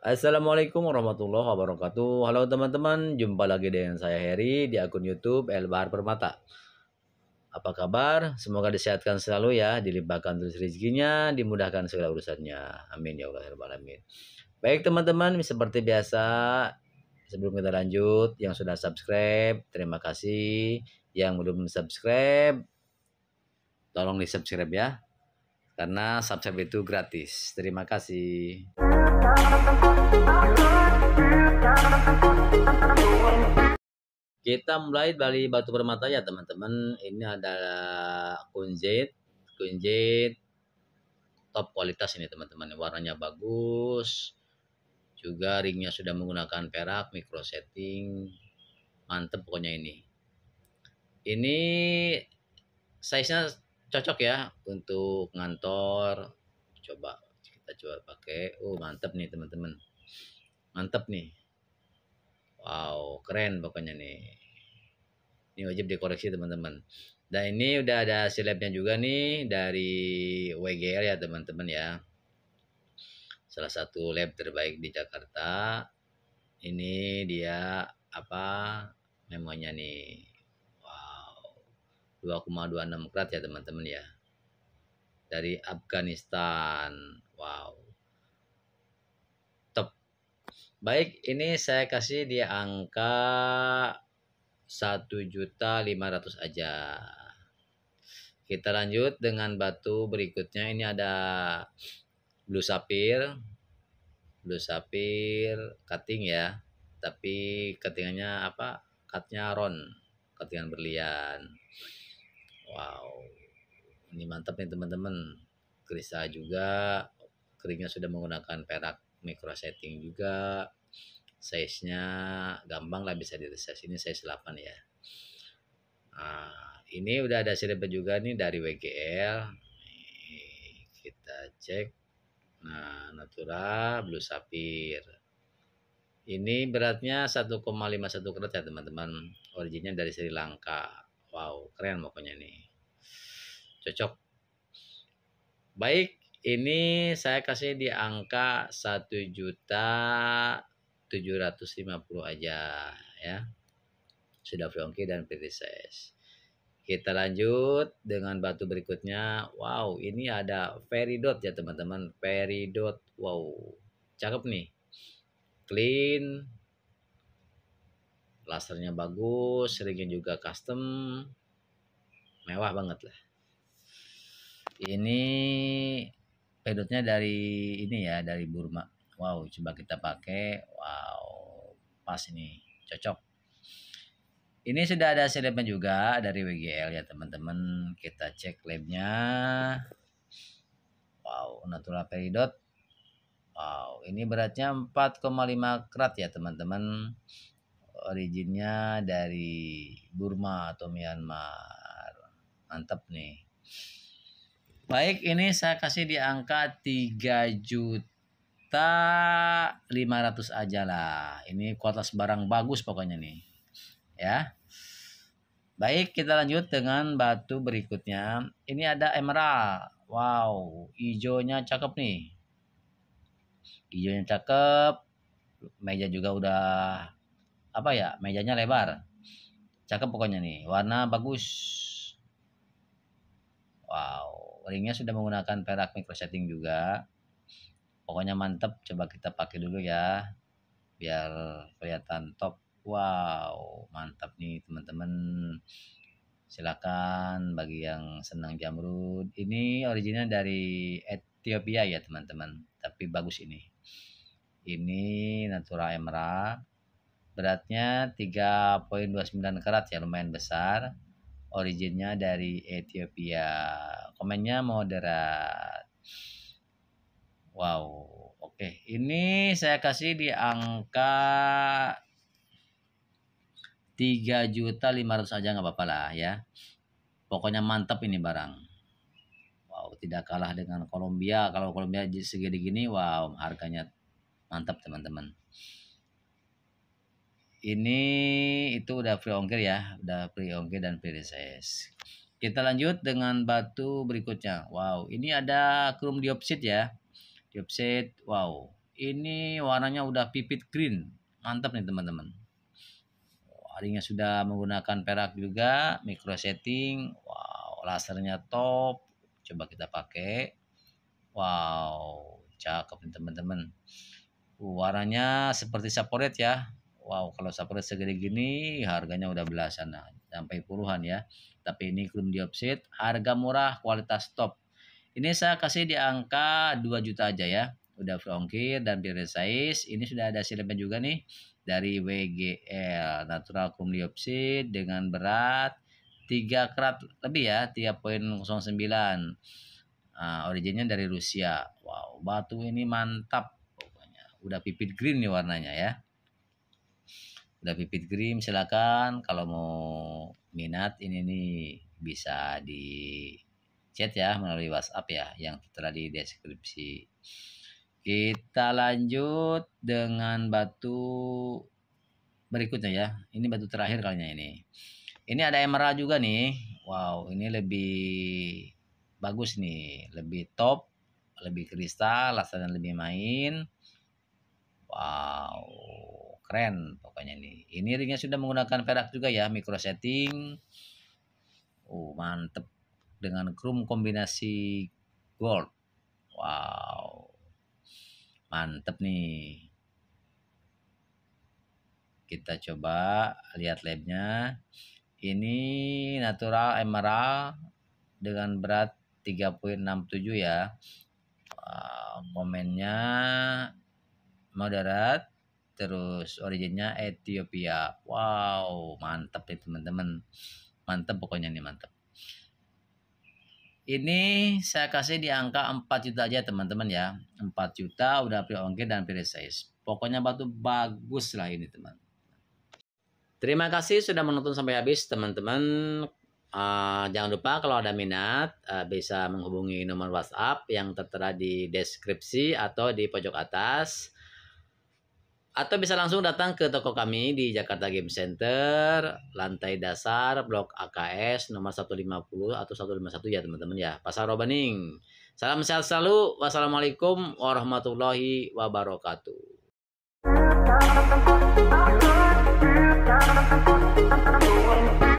Assalamualaikum warahmatullahi wabarakatuh. Halo teman-teman, jumpa lagi dengan saya Heri di akun YouTube Elbar Permata. Apa kabar? Semoga disehatkan selalu ya, dilimpahkan terus rezekinya, dimudahkan segala urusannya. Amin ya Allah ya Baik teman-teman, seperti biasa sebelum kita lanjut yang sudah subscribe, terima kasih. Yang belum subscribe tolong di-subscribe ya karena subscribe itu gratis. Terima kasih. Kita mulai dari batu permata ya teman-teman. Ini adalah kunjit, kunjit top kualitas ini teman-teman. Warnanya bagus. Juga ringnya sudah menggunakan perak, micro setting. Mantep pokoknya ini. Ini size-nya cocok ya untuk ngantor coba kita coba pakai oh mantep nih teman-teman mantep nih wow keren pokoknya nih ini wajib dikoreksi teman-teman dan ini udah ada silapnya juga nih dari wgr ya teman-teman ya salah satu lab terbaik di Jakarta ini dia apa memonya nih 2,26 krat ya teman-teman ya. Dari Afghanistan. Wow. Top. Baik, ini saya kasih di angka 1.500 aja. Kita lanjut dengan batu berikutnya. Ini ada blue sapphire. Blue sapphire cutting ya. Tapi cuttingannya apa? Cutnya ron. Cuttingan berlian. Wow, ini mantap nih teman-teman. Krista juga keringnya sudah menggunakan perak micro setting juga. Size-nya gampang lah bisa di Ini size 8 ya. Nah, ini udah ada silhouette juga nih dari WGL. kita cek. Nah, natural Blue Sapphire. Ini beratnya 1,51 karat ya teman-teman. Originnya dari Sri Lanka. Wow, keren pokoknya nih. Cocok. Baik, ini saya kasih di angka 1 juta 750 aja ya. Sudah Fionki dan PTCS. Kita lanjut dengan batu berikutnya. Wow, ini ada feridot ya teman-teman. feridot. Wow. Cakep nih. Clean, Lasernya bagus, ringnya juga custom. Mewah banget lah. Ini pedotnya dari ini ya, dari Burma. Wow, coba kita pakai. Wow, pas ini. Cocok. Ini sudah ada sedepan juga dari WGL ya teman-teman. Kita cek labnya. Wow, natural Peridot. Wow, ini beratnya 4,5 krat ya teman-teman originnya dari Burma atau Myanmar. Mantap nih. Baik, ini saya kasih di angka 3 juta 500 aja lah. Ini kualitas barang bagus pokoknya nih. Ya. Baik, kita lanjut dengan batu berikutnya. Ini ada emerald. Wow, hijaunya cakep nih. Hijaunya cakep. Meja juga udah apa ya mejanya lebar cakep pokoknya nih warna bagus wow ringnya sudah menggunakan perak micro setting juga pokoknya mantep coba kita pakai dulu ya biar kelihatan top wow mantap nih teman-teman silakan bagi yang senang jamrud ini original dari Ethiopia ya teman-teman tapi bagus ini ini natural Emerald Beratnya 3.29 karat ya lumayan besar. Originnya dari Ethiopia. Komennya moderat. Wow, oke. Ini saya kasih di angka 3 juta 500 aja nggak apa-apa lah ya. Pokoknya mantap ini barang. Wow, tidak kalah dengan Kolombia. Kalau Kolombia segede gini, wow, harganya mantap teman-teman ini itu udah free ongkir ya udah free ongkir dan free reses kita lanjut dengan batu berikutnya wow ini ada krom diopsit ya diopsit wow ini warnanya udah pipit green mantap nih teman-teman harinya sudah menggunakan perak juga micro setting wow lasernya top coba kita pakai wow cakep nih teman-teman warnanya seperti saporet ya wow kalau sapura segede gini harganya udah belasan nah, sampai puluhan ya tapi ini krum diopsit, harga murah kualitas top ini saya kasih di angka 2 juta aja ya udah free ongkir dan bill size ini sudah ada silepen juga nih dari WGL natural krum diopsit dengan berat 3 kerat lebih ya 3.09 nah, originnya dari Rusia wow batu ini mantap pokoknya udah pipit green nih warnanya ya udah pipit krim silakan kalau mau minat ini nih bisa di chat ya melalui WhatsApp ya yang tertera di deskripsi. Kita lanjut dengan batu berikutnya ya. Ini batu terakhir kalinya ini. Ini ada emerald juga nih. Wow, ini lebih bagus nih, lebih top, lebih kristal, rasanya lebih main. Wow keren pokoknya ini ini ringnya sudah menggunakan perak juga ya micro setting oh mantep dengan chrome kombinasi gold wow mantep nih kita coba lihat labnya ini natural emerald dengan berat 3.67 ya komennya moderat terus originnya Ethiopia wow mantep nih teman-teman mantep pokoknya ini mantep ini saya kasih di angka 4 juta aja teman-teman ya 4 juta udah pre ongkir dan pre size pokoknya batu bagus lah ini teman terima kasih sudah menonton sampai habis teman-teman Uh, jangan lupa kalau ada minat uh, bisa menghubungi nomor WhatsApp yang tertera di deskripsi atau di pojok atas atau bisa langsung datang ke toko kami di Jakarta Game Center, lantai dasar, blok AKS, nomor 150 atau 151 ya teman-teman ya, Pasar Robaning. Salam sehat selalu, wassalamualaikum warahmatullahi wabarakatuh.